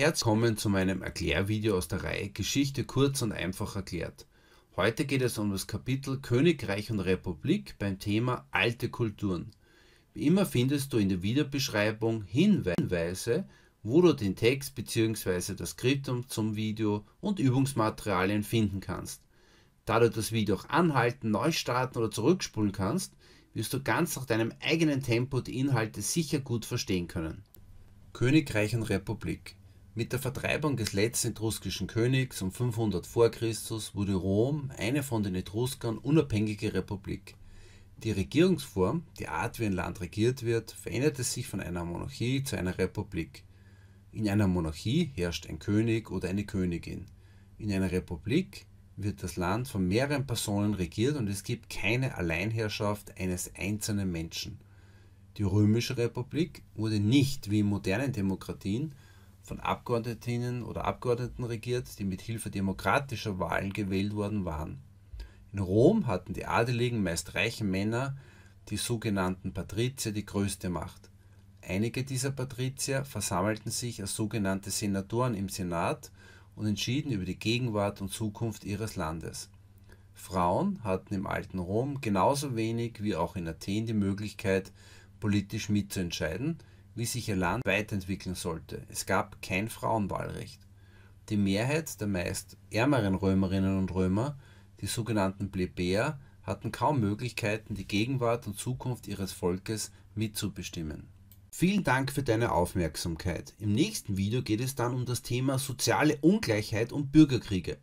Herzlich willkommen zu meinem Erklärvideo aus der Reihe Geschichte kurz und einfach erklärt. Heute geht es um das Kapitel Königreich und Republik beim Thema alte Kulturen. Wie immer findest du in der Videobeschreibung Hinweise, wo du den Text bzw. das Skriptum zum Video und Übungsmaterialien finden kannst. Da du das Video auch anhalten, neu starten oder zurückspulen kannst, wirst du ganz nach deinem eigenen Tempo die Inhalte sicher gut verstehen können. Königreich und Republik mit der Vertreibung des letzten etruskischen Königs um 500 vor Christus wurde Rom eine von den Etruskern unabhängige Republik. Die Regierungsform, die Art wie ein Land regiert wird, veränderte sich von einer Monarchie zu einer Republik. In einer Monarchie herrscht ein König oder eine Königin. In einer Republik wird das Land von mehreren Personen regiert und es gibt keine Alleinherrschaft eines einzelnen Menschen. Die Römische Republik wurde nicht wie in modernen Demokratien von Abgeordnetinnen oder Abgeordneten regiert, die mit Hilfe demokratischer Wahlen gewählt worden waren. In Rom hatten die Adeligen, meist reichen Männer, die sogenannten Patrizier, die größte Macht. Einige dieser Patrizier versammelten sich als sogenannte Senatoren im Senat und entschieden über die Gegenwart und Zukunft ihres Landes. Frauen hatten im alten Rom genauso wenig wie auch in Athen die Möglichkeit, politisch mitzuentscheiden, wie sich ihr Land weiterentwickeln sollte. Es gab kein Frauenwahlrecht. Die Mehrheit der meist ärmeren Römerinnen und Römer, die sogenannten Plebejer, hatten kaum Möglichkeiten, die Gegenwart und Zukunft ihres Volkes mitzubestimmen. Vielen Dank für deine Aufmerksamkeit. Im nächsten Video geht es dann um das Thema soziale Ungleichheit und Bürgerkriege.